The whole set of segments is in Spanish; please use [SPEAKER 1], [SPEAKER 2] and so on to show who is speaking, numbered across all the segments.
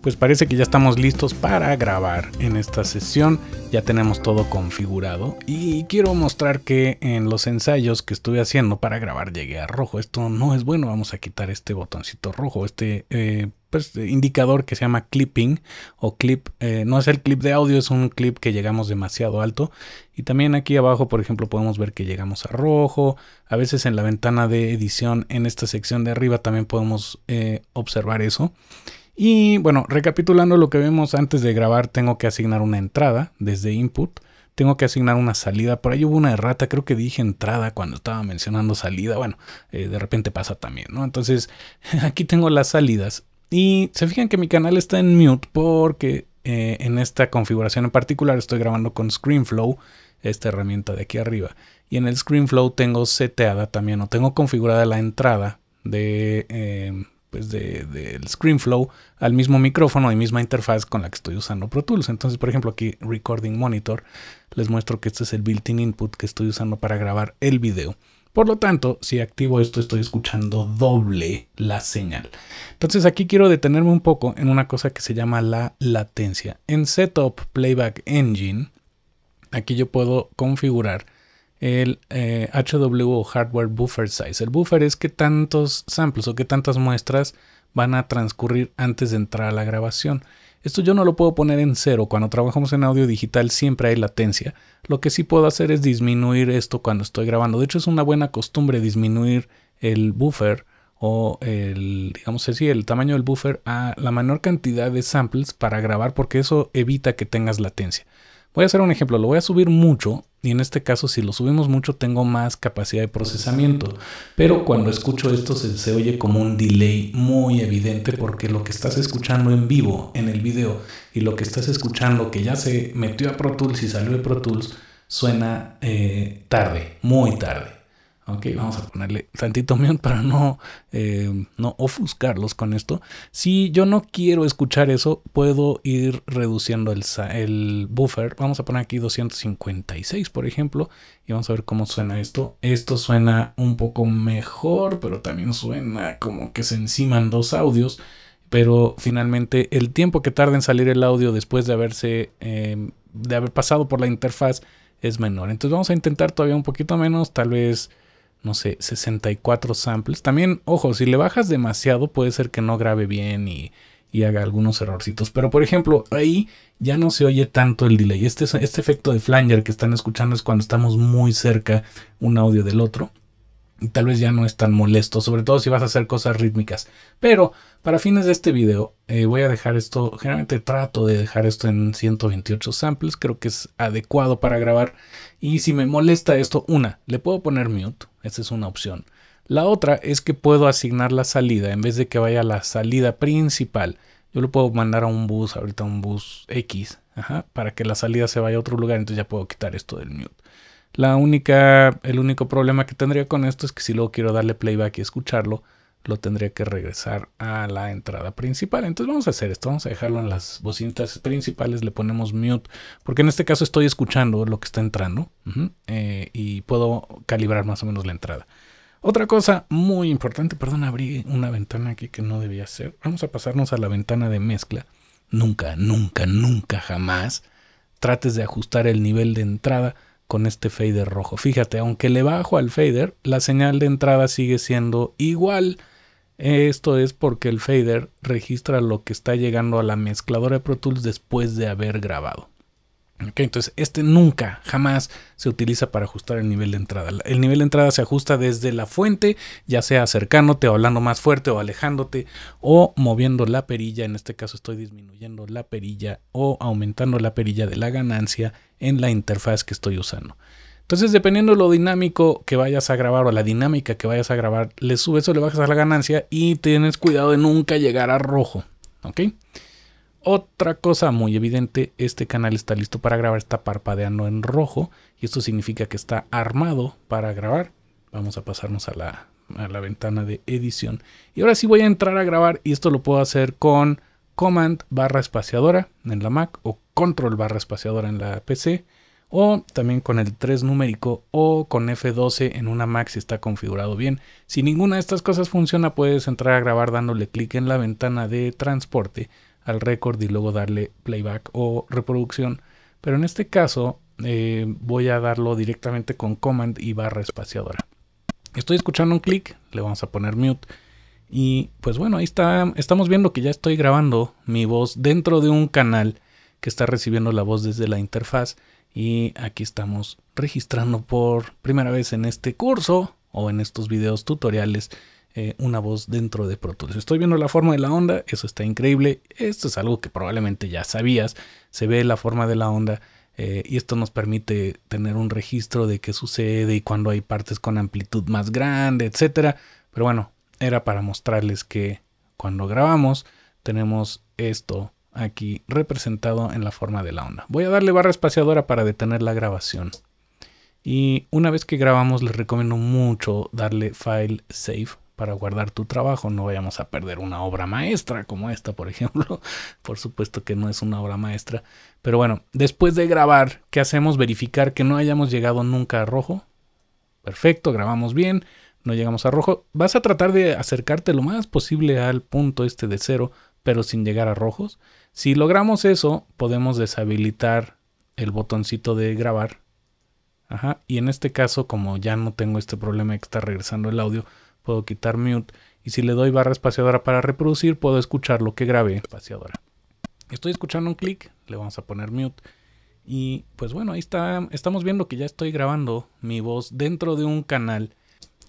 [SPEAKER 1] pues parece que ya estamos listos para grabar en esta sesión. Ya tenemos todo configurado y quiero mostrar que en los ensayos que estuve haciendo para grabar llegué a rojo. Esto no es bueno, vamos a quitar este botoncito rojo, este eh, pues, indicador que se llama clipping o clip. Eh, no es el clip de audio, es un clip que llegamos demasiado alto. Y también aquí abajo, por ejemplo, podemos ver que llegamos a rojo. A veces en la ventana de edición, en esta sección de arriba, también podemos eh, observar eso. Y bueno, recapitulando lo que vimos antes de grabar, tengo que asignar una entrada desde input, tengo que asignar una salida, por ahí hubo una errata, creo que dije entrada cuando estaba mencionando salida, bueno, eh, de repente pasa también, ¿no? Entonces, aquí tengo las salidas y se fijan que mi canal está en mute porque eh, en esta configuración en particular estoy grabando con ScreenFlow, esta herramienta de aquí arriba. Y en el ScreenFlow tengo seteada también, o tengo configurada la entrada de... Eh, pues del de, flow ScreenFlow al mismo micrófono y misma interfaz con la que estoy usando Pro Tools. Entonces, por ejemplo, aquí Recording Monitor, les muestro que este es el built-in input que estoy usando para grabar el video. Por lo tanto, si activo esto, estoy escuchando doble la señal. Entonces aquí quiero detenerme un poco en una cosa que se llama la latencia. En Setup Playback Engine, aquí yo puedo configurar el HW eh, o Hardware Buffer Size. El buffer es que tantos samples o que tantas muestras van a transcurrir antes de entrar a la grabación. Esto yo no lo puedo poner en cero. Cuando trabajamos en audio digital siempre hay latencia. Lo que sí puedo hacer es disminuir esto cuando estoy grabando. De hecho es una buena costumbre disminuir el buffer o el, digamos así, el tamaño del buffer a la menor cantidad de samples para grabar porque eso evita que tengas latencia. Voy a hacer un ejemplo, lo voy a subir mucho y en este caso si lo subimos mucho tengo más capacidad de procesamiento. Pero cuando escucho esto se, oye como un delay muy evidente porque lo que estás escuchando en vivo en el video y lo que estás escuchando que ya se metió a Pro Tools y salió de Pro Tools suena eh, tarde, muy tarde. Ok, vamos a ponerle tantito mío para no, eh, no ofuscarlos con esto. Si yo no quiero escuchar eso, puedo ir reduciendo el, el buffer. Vamos a poner aquí 256, por ejemplo, y vamos a ver cómo suena esto. Esto suena un poco mejor, pero también suena como que se enciman dos audios. Pero finalmente el tiempo que tarda en salir el audio después de haberse, em, de haber pasado por la interfaz es menor. Entonces vamos a intentar todavía un poquito menos, tal vez no sé, 64 samples. También, ojo, si le bajas demasiado puede ser que no grabe bien y, haga algunos errorcitos. Pero por ejemplo, ahí ya no se oye tanto el delay. Este, este efecto de flanger que están escuchando es cuando estamos muy cerca un audio del otro. Y tal vez ya no es tan molesto, sobre todo si vas a hacer cosas rítmicas. Pero para fines de este video eh, voy a dejar esto, generalmente trato de dejar esto en 128 samples, creo que es adecuado para grabar y si me molesta esto, una, le puedo poner mute, esa es una opción. La otra es que puedo asignar la salida, en vez de que vaya a la salida principal, yo lo puedo mandar a un bus, ahorita un bus X, para que la salida se vaya a otro lugar, entonces ya puedo quitar esto del mute. La única, el único problema que tendría con esto es que si luego quiero darle playback y escucharlo, lo tendría que regresar a la entrada principal. Entonces vamos a hacer esto, vamos a dejarlo en las bocinas principales, le ponemos mute, porque en este caso estoy escuchando lo que está entrando eh, y puedo calibrar más o menos la entrada. Otra cosa muy importante, perdón, abrí una ventana aquí que no debía ser. Vamos a pasarnos a la ventana de mezcla. Nunca, nunca, nunca, jamás trates de ajustar el nivel de entrada con este fader rojo. Fíjate, aunque le bajo al fader, la señal de entrada sigue siendo igual. Esto es porque el fader registra lo que está llegando a la mezcladora de Pro Tools después de haber grabado. entonces, este nunca, jamás se utiliza para ajustar el nivel de entrada. El nivel de entrada se ajusta desde la fuente, ya sea acercándote o hablando más fuerte o alejándote o moviendo la perilla. En este caso estoy disminuyendo la perilla o aumentando la perilla de la ganancia en la interfaz que estoy usando. Entonces, dependiendo de lo dinámico que vayas a grabar o la dinámica que vayas a grabar, le subes o le bajas a la ganancia y tienes cuidado de nunca llegar a rojo. Otra cosa muy evidente, este canal está listo para grabar, está parpadeando en rojo y esto significa que está armado para grabar. Vamos a pasarnos a la, a la ventana de edición. Y ahora sí voy a entrar a grabar y esto lo puedo hacer con Command barra espaciadora en la Mac o Control barra espaciadora en la PC o también con el 3 numérico o con F12 en una Mac si está configurado bien. Si ninguna de estas cosas funciona, puedes entrar a grabar dándole clic en la ventana de transporte al récord y luego darle playback o reproducción. Pero en este caso eh, voy a darlo directamente con command y barra espaciadora. Estoy escuchando un clic, le vamos a poner mute. Y pues bueno, ahí está, estamos viendo que ya estoy grabando mi voz dentro de un canal que está recibiendo la voz desde la interfaz y aquí estamos registrando por primera vez en este curso o en estos videos tutoriales eh, una voz dentro de Pro Tools. Estoy viendo la forma de la onda, eso está increíble. Esto es algo que probablemente ya sabías. Se ve la forma de la onda eh, y esto nos permite tener un registro de qué sucede y cuando hay partes con amplitud más grande, etcétera. Pero bueno, era para mostrarles que cuando grabamos tenemos esto aquí representado en la forma de la onda. Voy a darle barra espaciadora para detener la grabación. Y una vez que grabamos les recomiendo mucho darle file save para guardar tu trabajo. No vayamos a perder una obra maestra como esta, por ejemplo. Por supuesto que no es una obra maestra. Pero bueno, después de grabar, ¿qué hacemos? Verificar que no hayamos llegado nunca a rojo. Perfecto, grabamos bien, no llegamos a rojo. Vas a tratar de acercarte lo más posible al punto este de cero pero sin llegar a rojos. Si logramos eso, podemos deshabilitar el botoncito de grabar. Ajá. Y en este caso, como ya no tengo este problema de que está regresando el audio, puedo quitar mute. Y si le doy barra espaciadora para reproducir, puedo escuchar lo que grabé espaciadora. Estoy escuchando un clic, le vamos a poner mute. Y pues bueno, ahí está. Estamos viendo que ya estoy grabando mi voz dentro de un canal.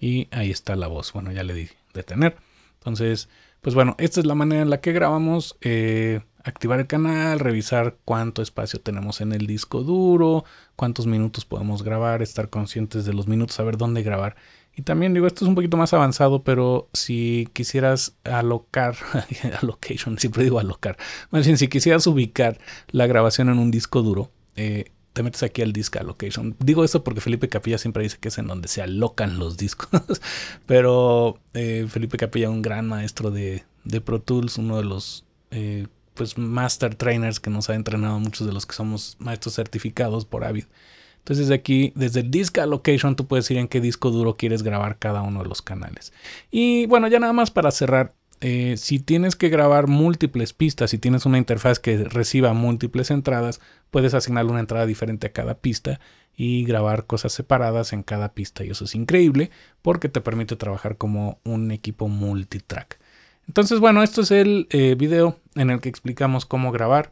[SPEAKER 1] Y ahí está la voz. Bueno, ya le di detener. Entonces, pues bueno, esta es la manera en la que grabamos. Eh, activar el canal, revisar cuánto espacio tenemos en el disco duro, cuántos minutos podemos grabar, estar conscientes de los minutos, saber dónde grabar. Y también digo, esto es un poquito más avanzado, pero si quisieras alocar, allocation, siempre digo alocar, más bien si quisieras ubicar la grabación en un disco duro, eh, te metes aquí al Disc Allocation. Digo eso porque Felipe Capilla siempre dice que es en donde se alocan los discos, pero eh, Felipe Capilla, un gran maestro de, Pro Tools, uno de los eh, pues master trainers que nos ha entrenado muchos de los que somos maestros certificados por Avid. Entonces desde aquí, desde el Disc Allocation, tú puedes ir en qué disco duro quieres grabar cada uno de los canales. Y bueno, ya nada más para cerrar, eh, si tienes que grabar múltiples pistas, si tienes una interfaz que reciba múltiples entradas, puedes asignar una entrada diferente a cada pista y grabar cosas separadas en cada pista. Y eso es increíble porque te permite trabajar como un equipo multitrack. Entonces, bueno, esto es el eh, video en el que explicamos cómo grabar.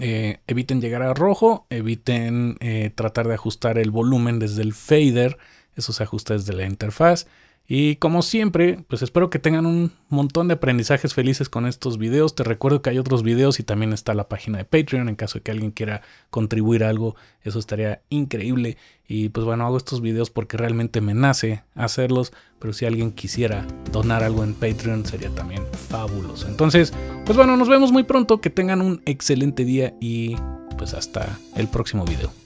[SPEAKER 1] Eh, eviten llegar a rojo, eviten tratar de ajustar el volumen desde el fader, eso se ajusta desde la interfaz. Y como siempre, pues espero que tengan un montón de aprendizajes felices con estos videos. Te recuerdo que hay otros videos y también está la página de Patreon en caso de que alguien quiera contribuir algo. Eso estaría increíble. Y pues bueno, hago estos videos porque realmente me nace hacerlos. Pero si alguien quisiera donar algo en Patreon sería también fabuloso. Entonces, pues bueno, nos vemos muy pronto. Que tengan un excelente día y pues hasta el próximo video.